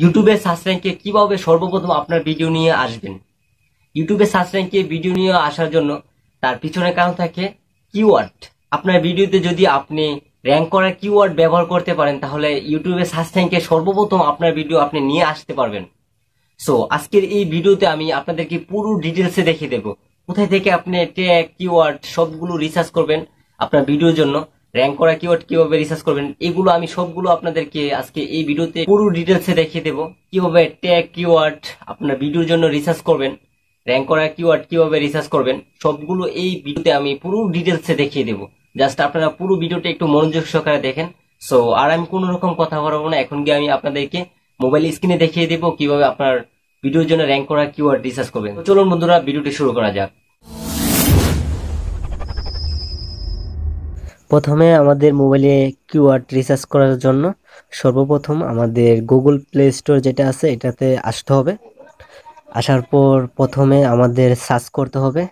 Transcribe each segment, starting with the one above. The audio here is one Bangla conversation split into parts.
ইউটিউবে সার্চ র্যাঙ্কে কিভাবে সর্বপ্রথম আপনার ভিডিও নিয়ে আসবেন ইউটিউবে সার্চ র্যাঙ্কে ভিডিও নিয়ে আসার জন্য তার পিছনে কারণ থাকে কিওয়ার্ড আপনার ভিডিওতে যদি আপনি র্যাঙ্ক করার কিওয়ার্ড ব্যবহার করতে পারেন তাহলে ইউটিউবে সার্চ র্যাঙ্কে সর্বপ্রথম আপনার ভিডিও আপনি নিয়ে আসতে পারবেন সো আজকের এই ভিডিওতে আমি আপনাদেরকে পুরো ডিটেলসে দেখিয়ে দেবো কোথায় থেকে আপনি ট্যাগ কিওয়ার্ড সবগুলো রিসার্চ করবেন আপনার ভিডিওর জন্য র্যাঙ্ক করা কিওয়ার্ড কিভাবে রিসার্চ করবেন এগুলো আমি সবগুলো আপনাদেরকে আজকে এই ভিডিওতে পুরো ডিটেলসে দেখিয়ে দেবো কিভাবে ট্যাগ কিওয়ার্ড আপনার ভিডিওর জন্য রিসার্চ করবেন র্যাঙ্ক করা কিওয়ার্ড কিভাবে রিসার্চ করবেন সবগুলো এই ভিডিওতে আমি পুরো ডিটেলসে দেখিয়ে দেবো জাস্ট আপনারা পুরো ভিডিওটা একটু মনোযোগ সহকারে দেখেন সো আর আমি কোনো রকম কথা বলবো না এখন গিয়ে আমি আপনাদেরকে মোবাইল স্ক্রিনে দেখিয়ে দেবো কিভাবে আপনার ভিডিওর জন্য র্যাঙ্ক করা কিওয়ার্ড রিসার্চ করবেন চলুন বন্ধুরা ভিডিওটি শুরু করা যাক প্রথমে আমাদের মোবাইলে কিউআর রিচার্জ করার জন্য সর্বপ্রথম আমাদের গুগল প্লে স্টোর যেটা আছে এটাতে আসতে হবে আসার পর প্রথমে আমাদের সার্চ করতে হবে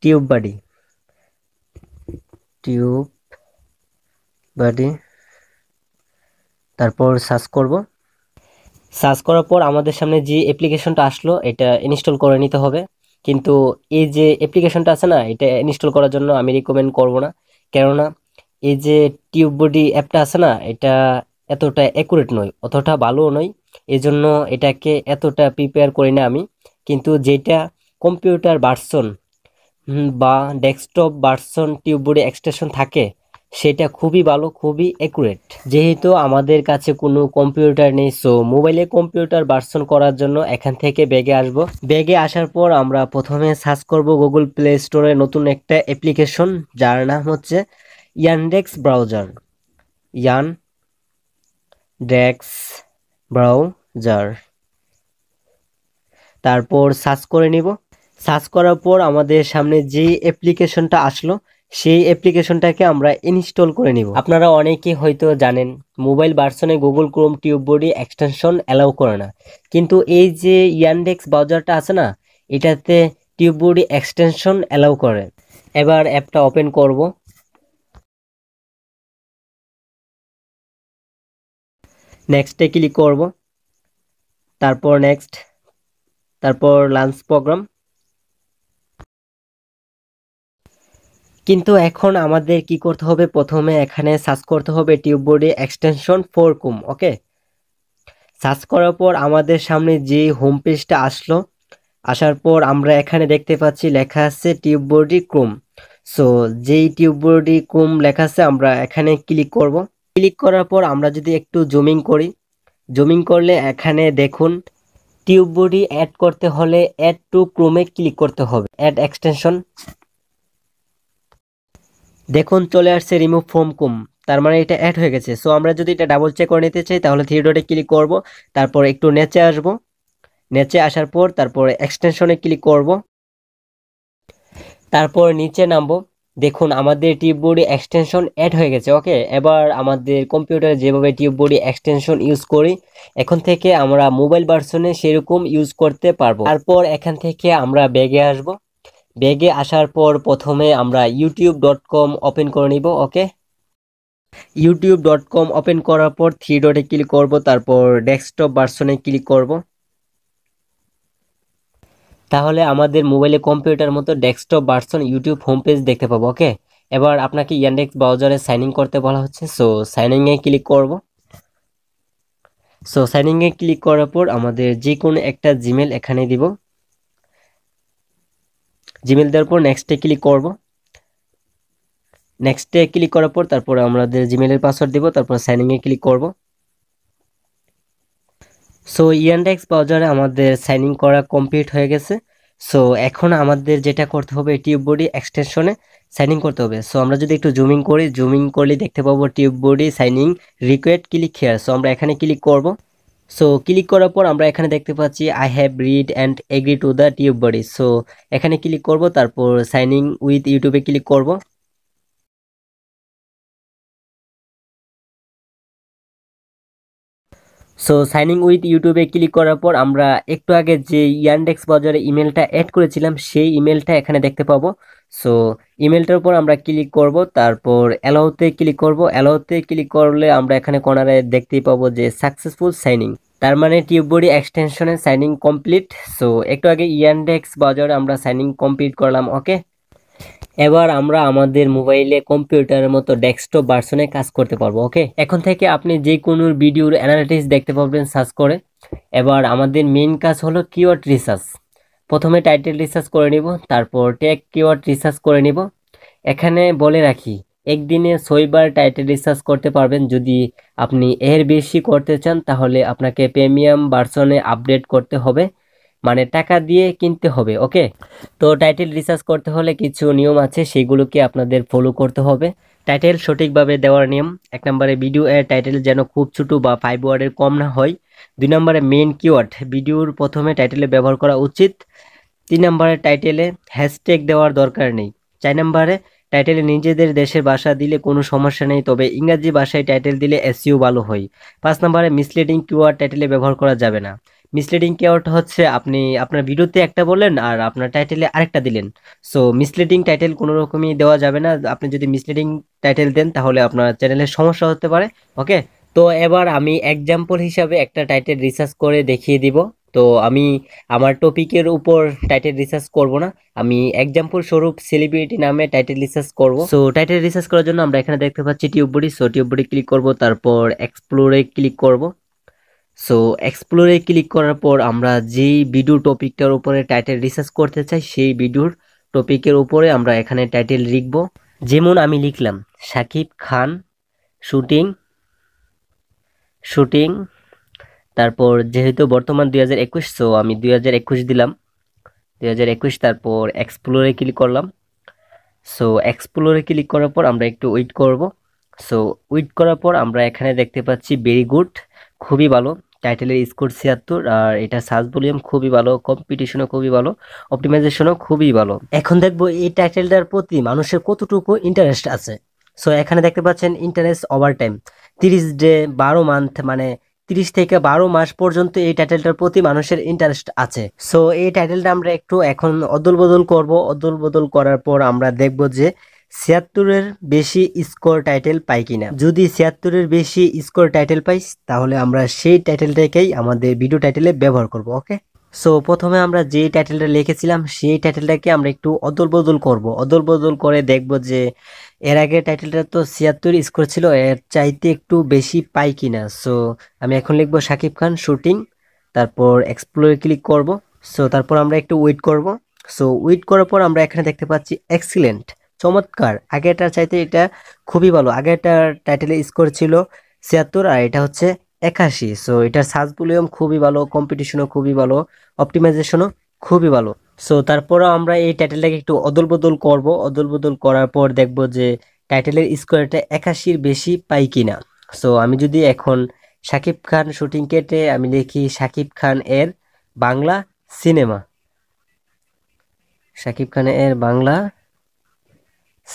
টিউব বাডি টিউব বাডি তারপর সার্চ করব সার্চ করার পর আমাদের সামনে যে অ্যাপ্লিকেশনটা আসলো এটা ইনস্টল করে নিতে হবে কিন্তু এই যে অ্যাপ্লিকেশনটা আছে না এটা ইনস্টল করার জন্য আমি রিকমেন্ড করব না কেননা এই যে টিউব বডি অ্যাপটা আছে না এটা এতটা অ্যাকুরেট নয় অতটা ভালোও নয় এই জন্য এটাকে এতটা প্রিপেয়ার করি না আমি কিন্তু যেটা কম্পিউটার ভার্সন বা desktop version TubeBuddy extension থাকে সেটা খুবই ভালো খুবই অ্যাকুরেট যেহেতু আমাদের কাছে কোনো কম্পিউটার নেই সো মোবাইলে কম্পিউটার ভার্সন করার জন্য এখান থেকে ব্যাগে আসব ব্যাগে আসার পর আমরা প্রথমে সার্চ করব গুগল প্লে স্টোরে নতুন একটা অ্যাপ্লিকেশন যার নাম হচ্ছে Yandex browser Yandex browser তারপর সার্চ করে নিব সার্চ করার পর আমাদের সামনে যে অ্যাপ্লিকেশনটা আসলো সেই অ্যাপ্লিকেশনটাকে আমরা ইনস্টল করে নিব আপনারা অনেকে হয়তো জানেন মোবাইল ভার্সনে Google Chrome TubeBuddy extension allow করে না কিন্তু এই যে ইয়ানডেক্স ব্রাউজারটা আছে না এটাতে টিউববডি এক্সটেনশন অ্যালাউ করে এবার অ্যাপটা ওপেন করব নেক্সটে ক্লিক করব তারপর নেক্সট তারপর লাঞ্চ প্রোগ্রাম কিন্তু এখন আমাদের কি করতে হবে প্রথমে এখানে সার্চ করতে হবে টিউব বডি এক্সটেনশন ফোর কুম ওকে সার্চ করার পর আমাদের সামনে যে হোম পেজটা আসলো আসার পর আমরা এখানে দেখতে পাচ্ছি লেখা আছে টিউব বডি ক্রোম সো যেই টিউব বডি ক্রোম লেখা আছে আমরা এখানে ক্লিক করব ক্লিক করার পর আমরা যদি একটু জুমিং করি জুমিং করলে এখানে দেখুন টিউব বডি অ্যাড করতে হলে অ্যাড টু ক্রোমে ক্লিক করতে হবে অ্যাড এক্সটেনশন দেখুন চলে আসছে রিমুভ ফ্রম কুম তার মানে এটা অ্যাড হয়ে গেছে সো আমরা যদি এটা ডাবল চেক করে নিতে চাই তাহলে থ্রি ক্লিক করব তারপর একটু নেচে আসব নেচে আসার পর তারপর এক্সটেনশনে ক্লিক করব তারপর নিচে নামবো দেখুন আমাদের টিউববডি এক্সটেনশন অ্যাড হয়ে গেছে ওকে এবার আমাদের কম্পিউটারে যেভাবে টিউববডি এক্সটেনশন ইউজ করি এখন থেকে আমরা মোবাইল ভার্সনে সেরকম ইউজ করতে পারবো তারপর এখান থেকে আমরা ব্যাগে আসবো ব্যাগে আসার পর প্রথমে আমরা ইউটিউব ডট কম ওপেন করে নিব okay YouTube dot com open করার পর থ্রি ডটে ক্লিক করব তারপর ডেস্কটপ ভার্সনে ক্লিক করব তাহলে আমাদের মোবাইলে কম্পিউটার মতো desktop version YouTube home page দেখতে পাবো ওকে এবার আপনাকে ইয়ানডেক্স ব্রাউজারে সাইন ইন করতে বলা হচ্ছে সো সাইন ইনে ক্লিক করব সো সাইন ইনে ক্লিক করার পর আমাদের যে কোনো একটা জিমেল এখানে দিব জিমেল দেওয়ার পর নেক্সটে ক্লিক করব নেক্সটে ক্লিক করার পর তারপর আমাদের জিমেলের পাসওয়ার্ড দেব তারপর সাইনিংয়ে ক্লিক করব সো ইয়ানডেক্স ব্রাউজারে আমাদের সাইনিং করা কমপ্লিট হয়ে গেছে সো এখন আমাদের যেটা করতে হবে টিউব বডি এক্সটেনশনে সাইনিং করতে হবে সো আমরা যদি একটু জুমিং করি জুমিং করলে দেখতে পাবো TubeBuddy sign in required click here so আমরা এখানে ক্লিক করবো সো ক্লিক করার পর আমরা এখানে দেখতে পাচ্ছি I have read and agree to the TubeBuddy so এখানে ক্লিক করব তারপর সাইনিং উইথ ইউটিউবে ক্লিক করব সো সাইনিং উইথ ইউটিউবে ক্লিক করার পর আমরা একটু আগে যে ইয়ানডেক্স বাজারে ইমেলটা অ্যাড করেছিলাম সেই ইমেলটা এখানে দেখতে পাবো সো ইমেলটার উপর আমরা ক্লিক করব তারপর অ্যালাউতে ক্লিক করব অ্যালাউতে ক্লিক করলে আমরা এখানে কোনারে দেখতেই পাবো যে সাকসেসফুল সাইনিং তার মানে টিউববডি এক্সটেনশনের সাইনিং কমপ্লিট সো একটু আগে ইয়ানডেক্স বাজারে আমরা সাইনিং কমপ্লিট করলাম ওকে এবার আমরা আমাদের মোবাইলে কম্পিউটারের মতো ডেস্কটপ ভার্সনে কাজ করতে পারবো ওকে এখন থেকে আপনি যে কোনো ভিডিওর অ্যানালিটিক্স দেখতে পাবেন সার্চ করে এবার আমাদের মেন কাজ হলো কিওয়ার্ড রিসার্চ প্রথমে টাইটেল রিসার্চ করে নিব তারপর ট্যাগ কিওয়ার্ড রিসার্চ করে নিব এখানে বলে রাখি একদিনে ছয়বার টাইটেল রিসার্চ করতে পারবেন যদি আপনি এর বেশি করতে চান তাহলে আপনাকে প্রিমিয়াম ভার্সনে আপডেট করতে হবে মানে টাকা দিয়ে কিনতে হবে ওকে তো টাইটেল রিসার্চ করতে হলে কিছু নিয়ম আছে সেগুলোকে আপনাদের ফলো করতে হবে টাইটেল সঠিকভাবে দেওয়ার নিয়ম এক নম্বরে ভিডিও এর টাইটেল যেন খুব ছোটো বা ফাইভ ওয়ার্ডের কম না হয় দুই নম্বরে মেন কিওয়ার্ড ভিডিওর প্রথমে টাইটেলে ব্যবহার করা উচিত তিন নম্বরে টাইটেলে হ্যাশট্যাগ দেওয়ার দরকার নেই চার নম্বরে টাইটেলে নিজেদের দেশের ভাষা দিলে কোনো সমস্যা নেই তবে ইংরাজি ভাষায় টাইটেল দিলে এসিও ভালো হয় পাঁচ নম্বরে মিসলিডিং কিওয়ার্ড টাইটেলে ব্যবহার করা যাবে না মিসলিডিং কেওয়ার্ড হচ্ছে আপনি আপনার ভিডিওতে একটা বললেন আর আপনার টাইটেলে আরেকটা দিলেন সো মিসলিডিং টাইটেল কোনো রকমই দেওয়া যাবে না আপনি যদি মিসলিডিং টাইটেল দেন তাহলে আপনার চ্যানেলের সমস্যা হতে পারে ওকে তো এবার আমি এক্সাম্পল হিসাবে একটা টাইটেল রিসার্চ করে দেখিয়ে দিব তো আমি আমার টপিকের উপর টাইটেল রিসার্চ করব না আমি এক্সাম্পল স্বরূপ সেলিব্রিটি নামে টাইটেল রিসার্চ করব সো টাইটেল রিসার্চ করার জন্য আমরা এখানে দেখতে পাচ্ছি tube TubeBuddy so tube TubeBuddy click করব তারপর এক্সপ্লোরে ক্লিক করব সো এক্সপ্লোরে ক্লিক করার পর আমরা যেই ভিডিও টপিকটার উপরে টাইটেল রিসার্চ করতে চাই সেই ভিডিওর টপিকের উপরে আমরা এখানে টাইটেল লিখব যেমন আমি লিখলাম সাকিব খান শুটিং শুটিং তারপর যেহেতু বর্তমান দুই হাজার একুশ সো আমি দুই হাজার একুশ দিলাম দুই হাজার একুশ তারপর এক্সপ্লোরে ক্লিক করলাম সো এক্সপ্লোরে ক্লিক করার পর আমরা একটু উইট করব সো উইট করার পর আমরা এখানে দেখতে পাচ্ছি ভেরি গুড খুবই ভালো টাইটেলের স্কোর ছিয়াত্তর আর এটা সার্চ ভলিউম খুবই ভালো কম্পিটিশনও খুবই ভালো অপটিমাইজেশনও খুবই ভালো এখন দেখবো এই টাইটেলটার প্রতি মানুষের কতটুকু ইন্টারেস্ট আছে সো এখানে দেখতে পাচ্ছেন ইন্টারেস্ট ওভার টাইম তিরিশ ডে বারো মান্থ মানে তিরিশ থেকে বারো মাস পর্যন্ত এই টাইটেলটার প্রতি মানুষের ইন্টারেস্ট আছে সো এই টাইটেলটা আমরা একটু এখন অদল বদল করবো অদল বদল করার পর আমরা দেখব যে ছিয়াত্তরের বেশি স্কোর টাইটেল পাই কিনা যদি ছিয়াত্তরের বেশি স্কোর টাইটেল পাই তাহলে আমরা সেই টাইটেলটাকেই আমাদের ভিডিও টাইটেলে ব্যবহার করব ওকে সো প্রথমে আমরা যে টাইটেলটা লিখেছিলাম সেই টাইটেলটাকে আমরা একটু অদল বদল করবো অদল বদল করে দেখব যে এর আগে টাইটেলটা তো ছিয়াত্তর স্কোর ছিল এর চাইতে একটু বেশি পাই কিনা সো আমি এখন লিখব সাকিব খান শুটিং তারপর এক্সপ্লোরে ক্লিক করব সো তারপর আমরা একটু ওয়েট করব সো ওয়েট করার পর আমরা এখানে দেখতে পাচ্ছি এক্সিলেন্ট চমৎকার আগেরটার চাইতে এটা খুবই ভালো আগেরটার টাইটেলে স্কোর ছিল ছিয়াত্তর আর এটা হচ্ছে একাশি সো এটার সার্চ ভলিউম খুবই ভালো কম্পিটিশনও খুবই ভালো অপটিমাইজেশনও খুবই ভালো সো তারপরও আমরা এই টাইটেলটাকে একটু অদল বদল করবো অদল বদল করার পর দেখব যে টাইটেলের স্কোয়ারটা একাশির বেশি পাই কিনা সো আমি যদি এখন সাকিব খান শুটিং কেটে আমি লিখি সাকিব খান এর বাংলা সিনেমা শাকিব খান এর Bangla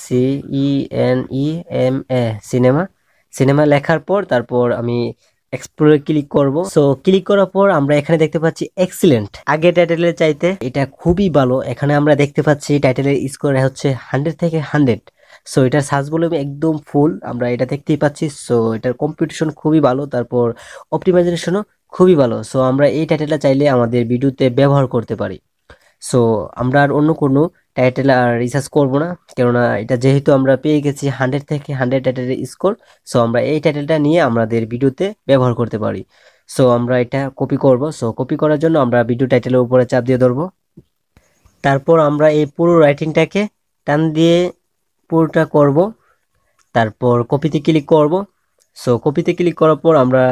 C I N E M A cinema cinema লেখার পর তারপর আমি এক্সপ্লোরে ক্লিক করব সো ক্লিক করার পর আমরা এখানে দেখতে পাচ্ছি এক্সিলেন্ট আগে টাইটেলের চাইতে এটা খুবই ভালো এখানে আমরা দেখতে পাচ্ছি টাইটেলের স্কোর হচ্ছে হান্ড্রেড থেকে হান্ড্রেড সো এটার সার্চ আমি একদম ফুল আমরা এটা দেখতেই পাচ্ছি সো এটার কম্পিটিশন খুবই ভালো তারপর অপটিমাইজেশনও খুবই ভালো সো আমরা এই টাইটেলটা চাইলে আমাদের ভিডিওতে ব্যবহার করতে পারি সো আমরা আর অন্য কোনো টাইটেল আর রিসার্চ করব না কেননা এটা যেহেতু আমরা পেয়ে গেছি হান্ড্রেড থেকে হান্ড্রেড টাইটেলের স্কোর সো আমরা এই টাইটেলটা নিয়ে আমাদের ভিডিওতে ব্যবহার করতে পারি সো আমরা এটা কপি করব সো কপি করার জন্য আমরা ভিডিও টাইটেলের উপরে চাপ দিয়ে ধরবো তারপর আমরা এই পুরো রাইটিংটাকে টান দিয়ে পুরোটা করব তারপর কপিতে ক্লিক করব সো কপিতে ক্লিক করার পর আমরা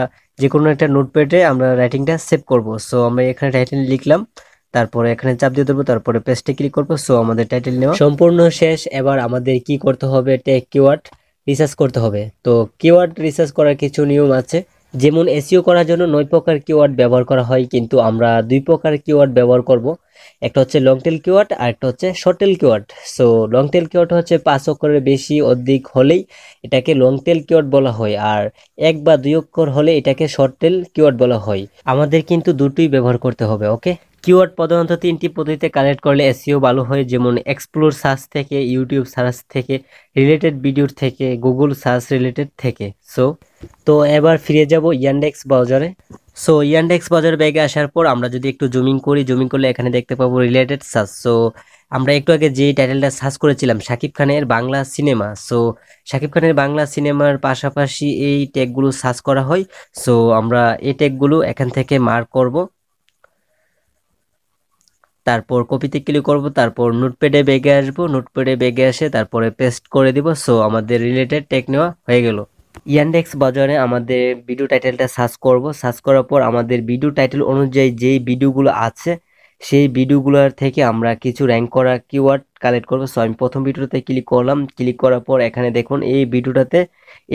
যে কোনো একটা নোটপ্যাডে আমরা রাইটিংটা সেভ করব সো আমরা এখানে রাইটিং লিখলাম তারপরে এখানে চাপ দিয়ে দেবো তারপরে পেস্টে ক্লিক করবো সো আমাদের টাইটেল নেওয়া সম্পূর্ণ শেষ এবার আমাদের কি করতে হবে টেক কিওয়ার্ড রিসার্চ করতে হবে তো কিওয়ার্ড রিসার্চ করার কিছু নিয়ম আছে যেমন এসিও করার জন্য নয় প্রকার কিওয়ার্ড ব্যবহার করা হয় কিন্তু আমরা দুই প্রকার কিওয়ার্ড ব্যবহার করব একটা হচ্ছে লং টেল কিওয়ার্ড আর একটা হচ্ছে short tail keyword so long tail keyword হচ্ছে পাঁচ অক্ষরের বেশি অধিক হলেই এটাকে লং টেল কিওয়ার্ড বলা হয় আর এক বা দুই অক্ষর হলে এটাকে শর্ট টেল কিওয়ার্ড বলা হয় আমাদের কিন্তু দুটোই ব্যবহার করতে হবে ওকে কিওয়ার্ড প্রধানত তিনটি পদ্ধতিতে কালেক্ট করলে এসিও e ভালো হয় যেমন এক্সপ্লোর সার্চ থেকে ইউটিউব সার্চ থেকে রিলেটেড ভিডিওর থেকে গুগল সার্চ রিলেটেড থেকে সো তো এবার ফিরে যাব ইয়ান্ডেক্স ব্রাউজারে সো ইয়ান্ডেক্স বাজার ব্যাগে আসার পর আমরা যদি একটু জুমিং করি জুমিং করলে এখানে দেখতে পাবো রিলেটেড সার্চ সো আমরা একটু আগে যে টাইটেলটা সার্চ করেছিলাম শাকিব খানের বাংলা সিনেমা সো শাকিব খানের বাংলা সিনেমার পাশাপাশি এই ট্যাগুলো সার্চ করা হয় সো আমরা এই ট্যাগুলো এখান থেকে মার্ক করব তারপর কপিতে ক্লিক করব তারপর নোটপ্যাডে বেগে আসবো নোটপ্যাডে বেগে এসে তারপরে পেস্ট করে দিব সো আমাদের রিলেটেড ট্যাগ নেওয়া হয়ে গেল ইয়ান্ডেক্স বাজারে আমাদের ভিডিও টাইটেলটা সার্চ করব সার্চ করার পর আমাদের ভিডিও টাইটেল অনুযায়ী যেই ভিডিওগুলো আছে সেই ভিডিওগুলোর থেকে আমরা কিছু র্যাঙ্ক করা কিওয়ার্ড কালেক্ট করবো সো আমি প্রথম ভিডিওতে ক্লিক করলাম ক্লিক করার পর এখানে দেখুন এই ভিডিওটাতে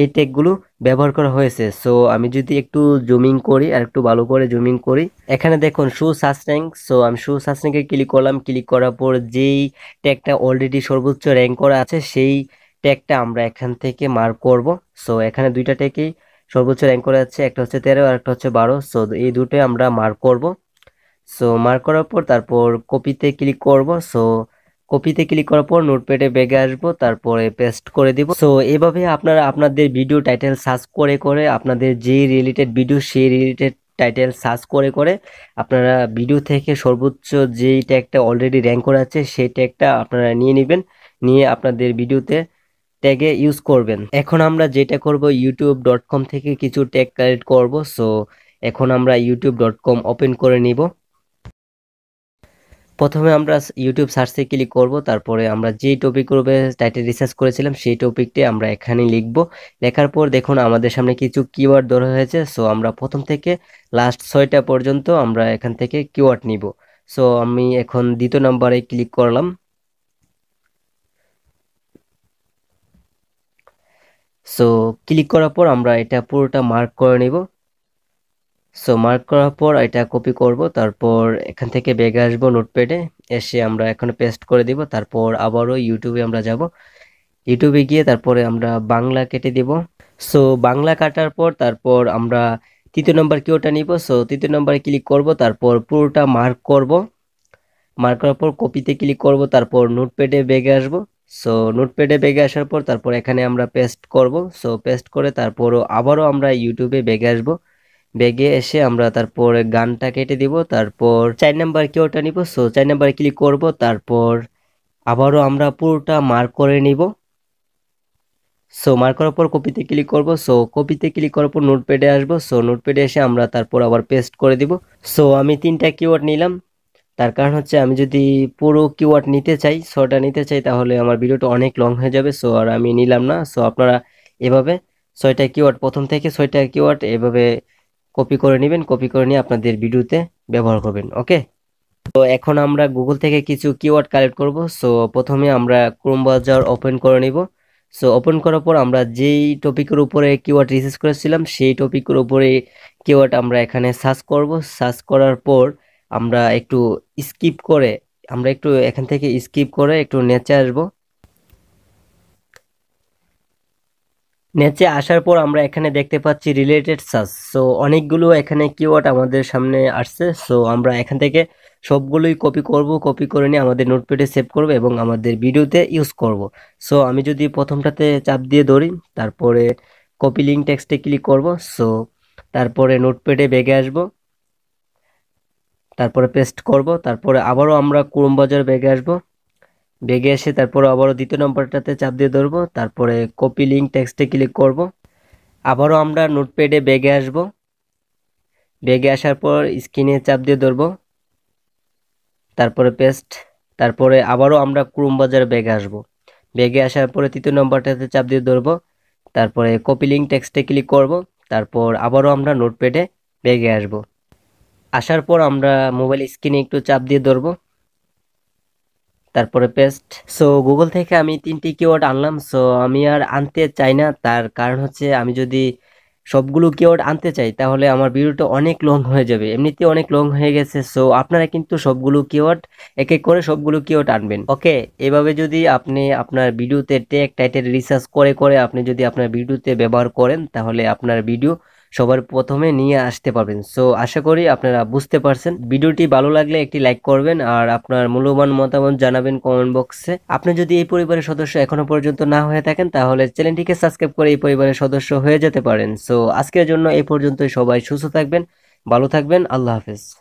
এই ট্যাগগুলো ব্যবহার করা হয়েছে সো আমি যদি একটু জুমিং করি আর একটু ভালো করে জুমিং করি এখানে দেখুন শু সার্চ র্যাঙ্ক সো আমি শু সার্চ র্যাঙ্কে ক্লিক করলাম ক্লিক করার পর যেই ট্যাগটা অলরেডি সর্বোচ্চ র্যাঙ্ক করা আছে সেই ট্যাগটা আমরা এখান থেকে মার্ক করব সো এখানে দুইটা ট্যাগই সর্বোচ্চ র্যাঙ্ক করে যাচ্ছে একটা হচ্ছে তেরো আর একটা হচ্ছে বারো সো এই দুটোই আমরা মার্ক করব সো মার্ক করার পর তারপর কপিতে ক্লিক করব সো কপিতে ক্লিক করার পর নোটপ্যাডে বেগে আসবো তারপরে পেস্ট করে দিব সো এভাবে আপনারা আপনাদের ভিডিও টাইটেল সার্চ করে করে আপনাদের যে রিলেটেড ভিডিও সেই রিলেটেড টাইটেল সার্চ করে করে আপনারা ভিডিও থেকে সর্বোচ্চ যেই ট্যাগটা অলরেডি র্যাঙ্ক করা আছে সেই ট্যাগটা আপনারা নিয়ে নেবেন নিয়ে আপনাদের ভিডিওতে ট্যাগে ইউজ করবেন এখন আমরা যেটা করব ইউটিউব ডট কম থেকে কিছু ট্যাগ কালেক্ট করব সো এখন আমরা ইউটিউব ডট কম ওপেন করে নিব প্রথমে আমরা ইউটিউব সার্চে ক্লিক করব তারপরে আমরা যেই টপিক রূপে টাইটেল রিসার্চ করেছিলাম সেই টপিকটি আমরা এখানে লিখব লেখার পর দেখুন আমাদের সামনে কিছু কিওয়ার্ড ধরা হয়েছে সো আমরা প্রথম থেকে লাস্ট ছয়টা পর্যন্ত আমরা এখান থেকে কিওয়ার্ড নিব সো আমি এখন দ্বিতীয় নাম্বারে ক্লিক করলাম সো ক্লিক করার পর আমরা এটা পুরোটা মার্ক করে নেব সো মার্ক করার পর এটা কপি করব তারপর এখান থেকে বেগে আসবো নোটপ্যাডে এসে আমরা এখানে পেস্ট করে দিব তারপর আবারও ইউটিউবে আমরা যাব ইউটিউবে গিয়ে তারপরে আমরা বাংলা কেটে দিব সো বাংলা কাটার পর তারপর আমরা তৃতীয় নম্বর কি ওটা নিব সো তৃতীয় নম্বরে ক্লিক করব তারপর পুরোটা মার্ক করব মার্ক করার পর কপিতে ক্লিক করব তারপর নোটপ্যাডে বেগে আসবো সো নোটপ্যাডে বেগে আসার পর তারপর এখানে আমরা পেস্ট করব সো পেস্ট করে তারপরও আবারও আমরা ইউটিউবে বেগে আসবো বেগে এসে আমরা তারপর গানটা কেটে দিব তারপর চার নাম্বার কেউটা নিব সো চার নাম্বার ক্লিক করব তারপর আবারও আমরা পুরোটা মার্ক করে নিব সো মার্ক করার পর কপিতে ক্লিক করব সো কপিতে ক্লিক করার পর নোটপ্যাডে আসবো সো নোটপ্যাডে এসে আমরা তারপর আবার পেস্ট করে দিব সো আমি তিনটা কিওয়ার্ড নিলাম তার কারণ হচ্ছে আমি যদি পুরো কিওয়ার্ড নিতে চাই শোটা নিতে চাই তাহলে আমার ভিডিওটা অনেক লং হয়ে যাবে সো আর আমি নিলাম না সো আপনারা এভাবে ছয়টা কিওয়ার্ড প্রথম থেকে ছয়টা কিওয়ার্ড এভাবে কপি করে নেবেন কপি করে নিয়ে আপনাদের ভিডিওতে ব্যবহার করবেন ওকে তো এখন আমরা গুগল থেকে কিছু কিওয়ার্ড কালেক্ট করব সো প্রথমে আমরা ক্রোম ব্রাউজার ওপেন করে নিব সো ওপেন করার পর আমরা যেই টপিকের উপরে কিওয়ার্ড রিসার্চ করেছিলাম সেই টপিকের উপরে কিওয়ার্ড আমরা এখানে সার্চ করব সার্চ করার পর আমরা একটু স্কিপ করে আমরা একটু এখান থেকে স্কিপ করে একটু নেচে আসবো নেচে আসার পর আমরা এখানে দেখতে পাচ্ছি রিলেটেড সার্চ সো অনেকগুলো এখানে কিওয়ার্ড আমাদের সামনে আসছে সো আমরা এখান থেকে সবগুলোই কপি করব কপি করে নিয়ে আমাদের নোটপ্যাডে সেভ করব এবং আমাদের ভিডিওতে ইউজ করব সো আমি যদি প্রথমটাতে চাপ দিয়ে ধরি তারপরে কপি লিঙ্ক টেক্সটে ক্লিক করব সো তারপরে নোটপ্যাডে বেগে আসবো তারপরে পেস্ট করব তারপরে আবারও আমরা ক্রোম বাজার ব্যাগে আসবো বেগে এসে তারপরে আবারও দ্বিতীয় নম্বরটাতে চাপ দিয়ে ধরবো তারপরে কপি লিঙ্ক টেক্সটে ক্লিক করব আবারও আমরা নোটপ্যাডে বেগে আসব ব্যাগে আসার পর স্ক্রিনে চাপ দিয়ে ধরবো তারপরে পেস্ট তারপরে আবারও আমরা ক্রোম বাজার ব্যাগে আসব বেগে আসার পরে তৃতীয় নম্বরটাতে চাপ দিয়ে ধরবো তারপরে কপি লিঙ্ক টেক্সটে ক্লিক করব তারপর আবারও আমরা নোটপ্যাডে ব্যাগে আসবো আসার পর আমরা মোবাইল স্ক্রিনে একটু চাপ দিয়ে ধরব তারপরে পেস্ট সো গুগল থেকে আমি তিনটি কিওয়ার্ড আনলাম সো আমি আর আনতে চাই না তার কারণ হচ্ছে আমি যদি সবগুলো কিওয়ার্ড আনতে চাই তাহলে আমার ভিডিওটা অনেক লং হয়ে যাবে এমনিতে অনেক লং হয়ে গেছে সো আপনারা কিন্তু সবগুলো কিওয়ার্ড এক এক করে সবগুলো কিওয়ার্ড আনবেন ওকে এভাবে যদি আপনি আপনার ভিডিওতে টেক টাইটেল রিসার্চ করে করে আপনি যদি আপনার ভিডিওতে ব্যবহার করেন তাহলে আপনার ভিডিও সবার প্রথমে নিয়ে আসতে পারবেন সো আশা করি আপনারা বুঝতে পারছেন ভিডিওটি ভালো লাগলে একটি লাইক করবেন আর আপনার মূল্যবান মতামত জানাবেন কমেন্ট বক্সে আপনি যদি এই পরিবারের সদস্য এখনো পর্যন্ত না হয়ে থাকেন তাহলে চ্যানেলটিকে সাবস্ক্রাইব করে এই পরিবারের সদস্য হয়ে যেতে পারেন সো আজকের জন্য এই পর্যন্তই সবাই সুস্থ থাকবেন ভালো থাকবেন আল্লাহ হাফেজ